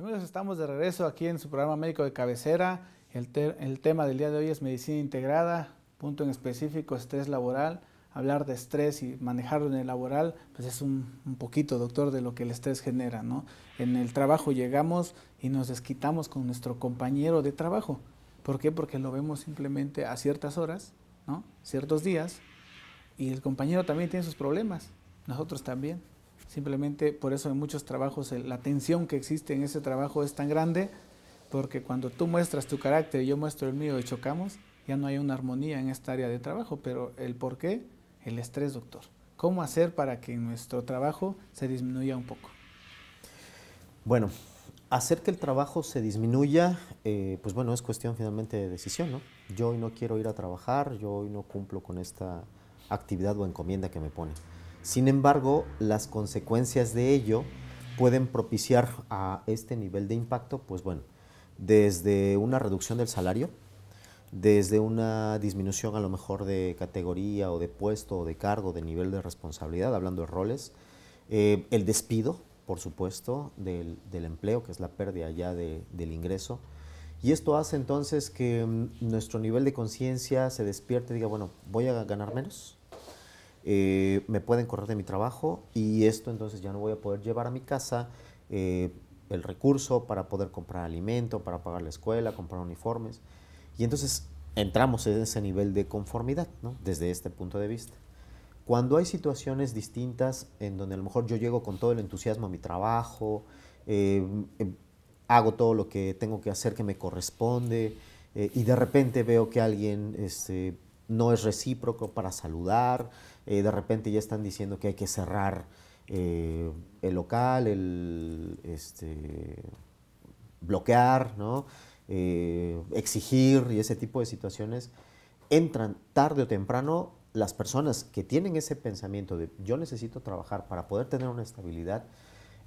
amigos, estamos de regreso aquí en su programa médico de cabecera. El, tema del día de hoy es medicina integrada, punto en específico, estrés laboral. Hablar de estrés y manejarlo en el laboral, pues es un, poquito, doctor, de lo que el estrés genera, ¿no? En el trabajo llegamos y nos desquitamos con nuestro compañero de trabajo. ¿Por qué? Porque lo vemos simplemente a ciertas horas, ¿no? Ciertos días. Y el compañero también tiene sus problemas, nosotros también. Simplemente por eso en muchos trabajos la tensión que existe en ese trabajo es tan grande, porque cuando tú muestras tu carácter y yo muestro el mío y chocamos, ya no hay una armonía en esta área de trabajo, pero el por qué, el estrés, doctor. ¿Cómo hacer para que nuestro trabajo se disminuya un poco? Bueno, hacer que el trabajo se disminuya, eh, pues bueno, es cuestión finalmente de decisión, ¿no? Yo hoy no quiero ir a trabajar, yo hoy no cumplo con esta actividad o encomienda que me pone sin embargo, las consecuencias de ello pueden propiciar a este nivel de impacto, pues bueno, desde una reducción del salario, desde una disminución a lo mejor de categoría o de puesto o de cargo, de nivel de responsabilidad, hablando de roles, eh, el despido, por supuesto, del, empleo, que es la pérdida ya del ingreso. Y esto hace entonces que mm, nuestro nivel de conciencia se despierte y diga, bueno, voy a ganar menos, eh, me pueden correr de mi trabajo y esto entonces ya no voy a poder llevar a mi casa eh, el recurso para poder comprar alimento, para pagar la escuela, comprar uniformes. Y entonces entramos en ese nivel de conformidad, ¿no? desde este punto de vista. Cuando hay situaciones distintas en donde a lo mejor yo llego con todo el entusiasmo a mi trabajo, eh, em, hago todo lo que tengo que hacer que me corresponde y de repente veo que alguien este, no es recíproco para saludar, eh, de repente ya están diciendo que hay que cerrar eh, el local, el este, bloquear, ¿no? Eh, exigir y ese tipo de situaciones, entran tarde o temprano las personas que tienen ese pensamiento de yo necesito trabajar para poder tener una estabilidad,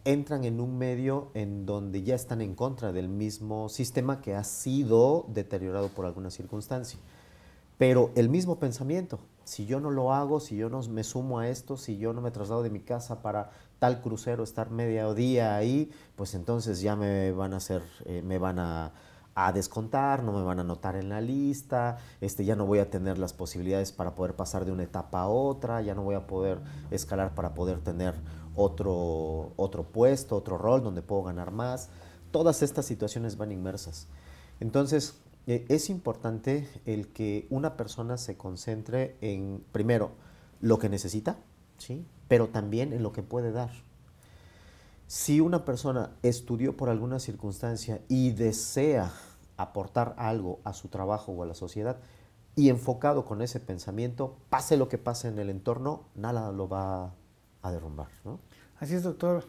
entran en un medio en donde ya están en contra del mismo sistema que ha sido deteriorado por alguna circunstancia. Pero el mismo pensamiento, si yo no lo hago, si yo no me sumo a esto, si yo no me traslado de mi casa para tal crucero, estar medio día ahí, pues entonces ya me van a hacer, eh, me van a, descontar, no me van a anotar en la lista, este, ya no voy a tener las posibilidades para poder pasar de una etapa a otra, ya no voy a poder escalar para poder tener otro, otro puesto, otro rol donde puedo ganar más. Todas estas situaciones van inmersas. Entonces, eh, es importante el que una persona se concentre en, primero, lo que necesita, ¿sí? pero también en lo que puede dar. Si una persona estudió por alguna circunstancia y desea aportar algo a su trabajo o a la sociedad, y enfocado con ese pensamiento, pase lo que pase en el entorno, nada lo va a derrumbar. Así es, doctor.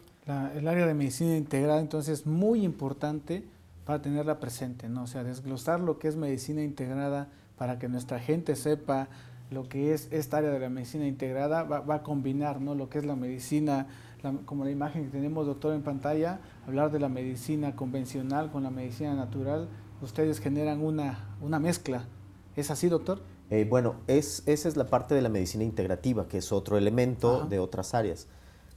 el área de medicina integrada entonces es muy importante para tenerla presente, ¿no? O sea, desglosar lo que es medicina integrada para que nuestra gente sepa lo que es esta área de la medicina integrada, va, a combinar, ¿no? Lo que es la medicina, como la imagen que tenemos, doctor, en pantalla, hablar de la medicina convencional con la medicina natural, ustedes generan una, una mezcla. ¿Es así, doctor? Eh, bueno, es, esa es la parte de la medicina integrativa, que es otro elemento de otras áreas.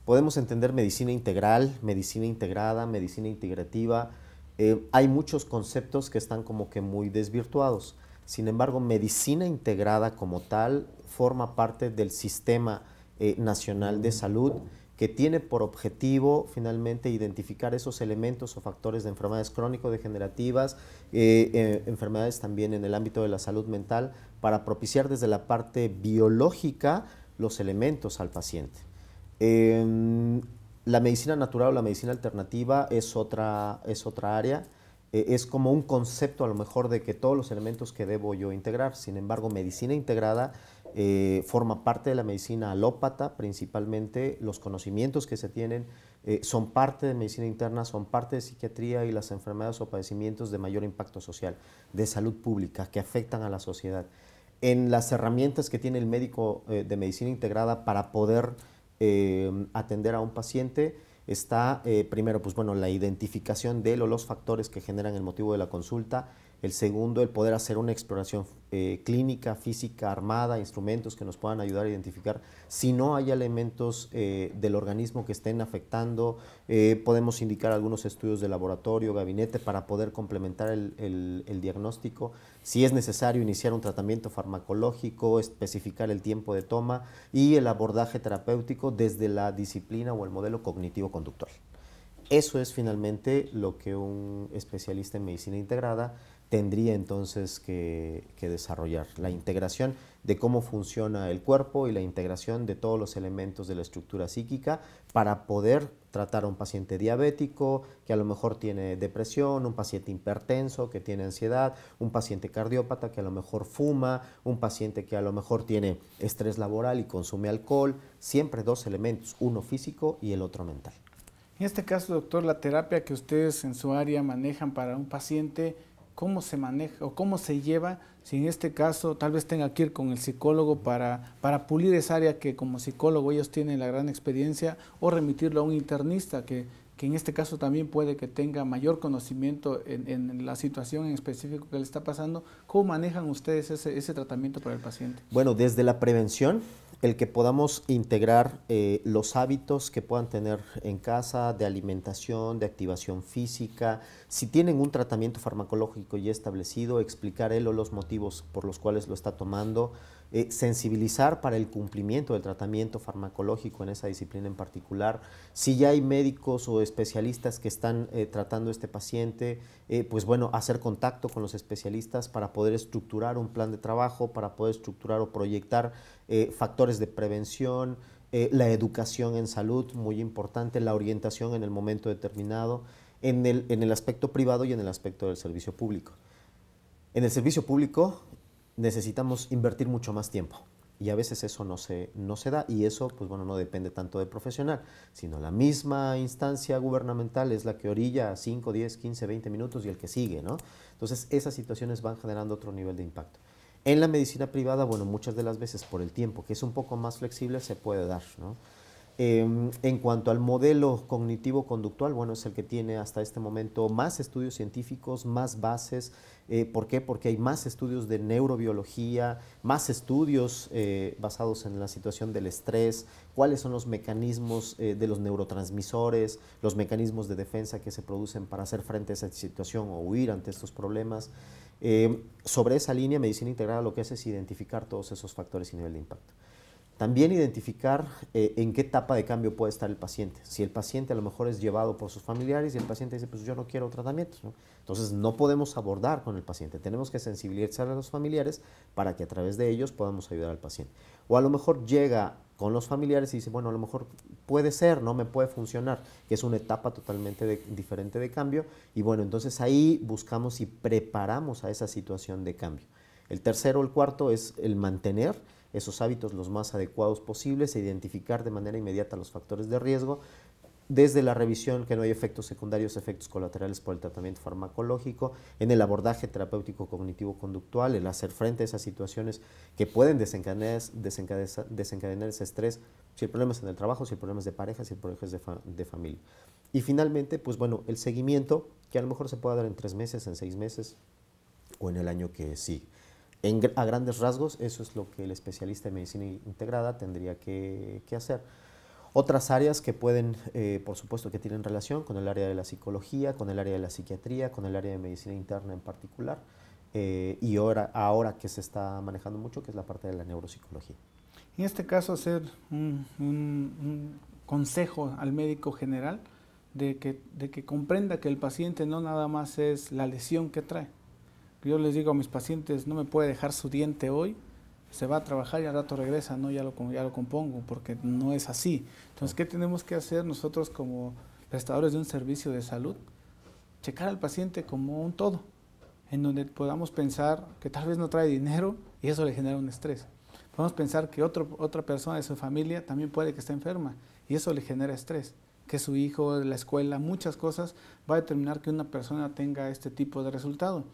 Podemos entender medicina integral, medicina integrada, medicina integrativa, eh, hay muchos conceptos que están como que muy desvirtuados. Sin embargo, medicina integrada como tal forma parte del sistema eh, nacional de salud que tiene por objetivo finalmente identificar esos elementos o factores de enfermedades crónico-degenerativas, eh, enfermedades también en el ámbito de la salud mental, para propiciar desde la parte biológica los elementos al paciente. Em, la medicina natural o la medicina alternativa es otra, es otra área. Eh, es como un concepto a lo mejor de que todos los elementos que debo yo integrar. Sin embargo, medicina integrada eh, forma parte de la medicina alópata, principalmente los conocimientos que se tienen eh, son parte de medicina interna, son parte de psiquiatría y las enfermedades o padecimientos de mayor impacto social, de salud pública, que afectan a la sociedad. En las herramientas que tiene el médico de medicina integrada para poder Em, atender a un paciente está, eh, primero, pues bueno, la identificación de los factores que generan el motivo de la consulta, el segundo, el poder hacer una exploración eh, clínica, física, armada, instrumentos que nos puedan ayudar a identificar si no hay elementos eh, del organismo que estén afectando. Eh, podemos indicar algunos estudios de laboratorio, gabinete, para poder complementar el, el, diagnóstico. Si es necesario iniciar un tratamiento farmacológico, especificar el tiempo de toma y el abordaje terapéutico desde la disciplina o el modelo cognitivo-conductual. Eso es finalmente lo que un especialista en medicina integrada tendría entonces que, desarrollar. La integración de cómo funciona el cuerpo y la integración de todos los elementos de la estructura psíquica para poder tratar a un paciente diabético que a lo mejor tiene depresión, un paciente hipertenso que tiene ansiedad, un paciente cardiópata que a lo mejor fuma, un paciente que a lo mejor tiene estrés laboral y consume alcohol. Siempre dos elementos, uno físico y el otro mental. En este caso, doctor, la terapia que ustedes en su área manejan para un paciente, cómo se maneja o cómo se lleva, si en este caso tal vez tenga que ir con el psicólogo para, para pulir esa área que como psicólogo ellos tienen la gran experiencia, o remitirlo a un internista que, que en este caso también puede que tenga mayor conocimiento en, la situación en específico que le está pasando. ¿Cómo manejan ustedes ese, ese tratamiento para el paciente? Bueno, desde la prevención el que podamos integrar eh, los hábitos que puedan tener en casa de alimentación, de activación física, si tienen un tratamiento farmacológico ya establecido, explicar él o los motivos por los cuales lo está tomando, eh, sensibilizar para el cumplimiento del tratamiento farmacológico en esa disciplina en particular. Si ya hay médicos o especialistas que están eh, tratando a este paciente, eh, pues bueno, hacer contacto con los especialistas para poder estructurar un plan de trabajo, para poder estructurar o proyectar factores de prevención, la educación en salud, muy importante, la orientación en el momento determinado, en el, en el aspecto privado y en el aspecto del servicio público. En el servicio público, necesitamos invertir mucho más tiempo. Y a veces eso no se, da y eso, pues bueno, no depende tanto del profesional, sino la misma instancia gubernamental es la que orilla 5, 10, 15, 20 minutos y el que sigue, ¿no? Entonces esas situaciones van generando otro nivel de impacto. En la medicina privada, bueno, muchas de las veces por el tiempo, que es un poco más flexible, se puede dar, ¿no? Em, en cuanto al modelo cognitivo-conductual, bueno, es el que tiene hasta este momento más estudios científicos, más bases. Eh, ¿Por qué? Porque hay más estudios de neurobiología, más estudios eh, basados en la situación del estrés, cuáles son los mecanismos eh, de los neurotransmisores, los mecanismos de defensa que se producen para hacer frente a esa situación o huir ante estos problemas. Em, sobre esa línea, medicina integrada lo que hace es identificar todos esos factores y nivel de impacto. También identificar eh, en qué etapa de cambio puede estar el paciente. Si el paciente a lo mejor es llevado por sus familiares y el paciente dice, pues yo no quiero tratamientos. Entonces no podemos abordar con el paciente. Tenemos que sensibilizar a los familiares para que a través de ellos podamos ayudar al paciente. O a lo mejor llega con los familiares y dice, bueno, a lo mejor puede ser, no me puede funcionar, que es una etapa totalmente diferente de cambio. Y bueno, entonces ahí buscamos y preparamos a esa situación de cambio. El tercero, el cuarto es el mantener esos hábitos los más adecuados posibles e identificar de manera inmediata los factores de riesgo desde la revisión que no hay efectos secundarios, efectos colaterales por el tratamiento farmacológico, en el abordaje terapéutico cognitivo conductual, el hacer frente a esas situaciones que pueden desencadenar, desencadenar, desencadenar ese estrés, si el problema es en el trabajo, si el problema es de pareja, si el problema es de, familia. Y finalmente, pues bueno, el seguimiento, que a lo mejor se pueda dar en tres meses, en seis meses o en el año que sigue a grandes rasgos, eso es lo que el especialista en medicina integrada tendría que, hacer. Otras áreas que pueden, eh, por supuesto, que tienen relación con el área de la psicología, con el área de la psiquiatría, con el área de medicina interna en particular, eh, y ahora, ahora que se está manejando mucho, que es la parte de la neuropsicología. En este caso, hacer un, consejo al médico general de que comprenda que el paciente no nada más es la lesión que trae, yo les digo a mis pacientes, no me puede dejar su diente hoy, se va a trabajar y al rato regresa, no, ya lo, ya lo compongo, porque no es así. Entonces, ¿qué tenemos que hacer nosotros como prestadores de un servicio de salud? Checar al paciente como un todo, en donde podamos pensar que tal vez no trae dinero y eso le genera un estrés. Podemos pensar que otra persona de su familia también puede que esté enferma y eso le genera estrés. Que su hijo, la escuela, muchas cosas va a determinar que una persona tenga este tipo de resultado.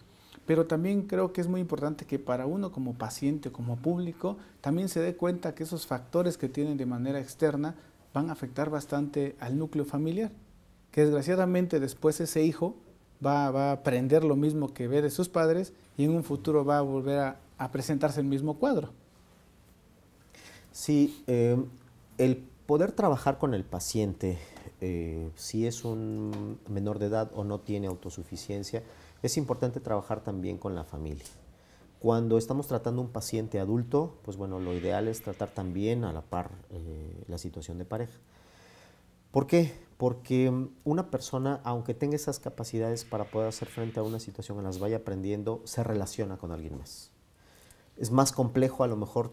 Pero también creo que es muy importante que para uno como paciente, como público, también se dé cuenta que esos factores que tienen de manera externa van a afectar bastante al núcleo familiar, que desgraciadamente después ese hijo va, a aprender lo mismo que ve de sus padres y en un futuro va a volver a, presentarse el mismo cuadro. Sí, em, el poder trabajar con el paciente, eh, si es un menor de edad o no tiene autosuficiencia, es importante trabajar también con la familia. Cuando estamos tratando un paciente adulto, pues bueno, lo ideal es tratar también a la par eh, la situación de pareja. ¿Por qué? Porque mm, una persona, aunque tenga esas capacidades para poder hacer frente a una situación y las vaya aprendiendo, se relaciona con alguien más. Es más complejo a lo mejor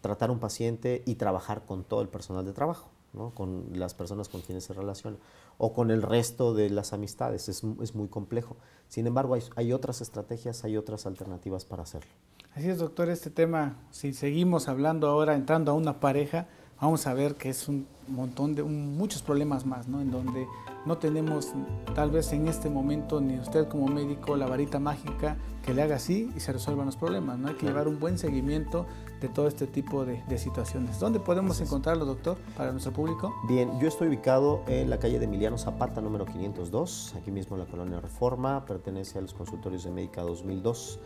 tratar un paciente y trabajar con todo el personal de trabajo con las personas con quienes se relaciona o con el resto de las amistades. Es, muy complejo. Sin embargo, hay, otras estrategias, hay otras alternativas para hacerlo. Así es, doctor, este tema, si seguimos hablando ahora, entrando a una pareja, vamos a ver que es un montón de muchos problemas más, ¿no? En donde no tenemos tal vez en este momento ni usted como médico la varita mágica que le haga así y se resuelvan los problemas, ¿no? Hay que llevar un buen seguimiento de todo este tipo de, situaciones. ¿Dónde podemos encontrarlo, doctor, para nuestro público? Bien, yo estoy ubicado en la calle de Emiliano Zapata, número 502, aquí mismo en la colonia Reforma, pertenece a los consultorios de Médica 2002.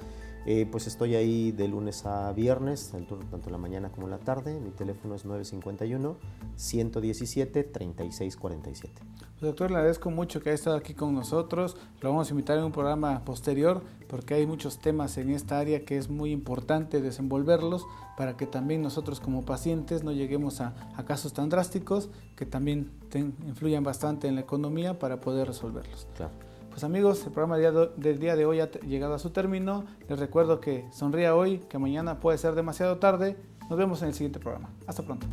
Eh, pues estoy ahí de lunes a viernes, tanto la mañana como la tarde. Mi teléfono es 951-117-3647. Pues, doctor, le agradezco mucho que haya estado aquí con nosotros. Lo vamos a invitar en un programa posterior porque hay muchos temas en esta área que es muy importante desenvolverlos para que también nosotros como pacientes no lleguemos a, casos tan drásticos que también influyan bastante en la economía para poder resolverlos. Claro. Pues amigos, el programa del día de hoy ha llegado a su término. Les recuerdo que sonría hoy, que mañana puede ser demasiado tarde. Nos vemos en el siguiente programa. Hasta pronto.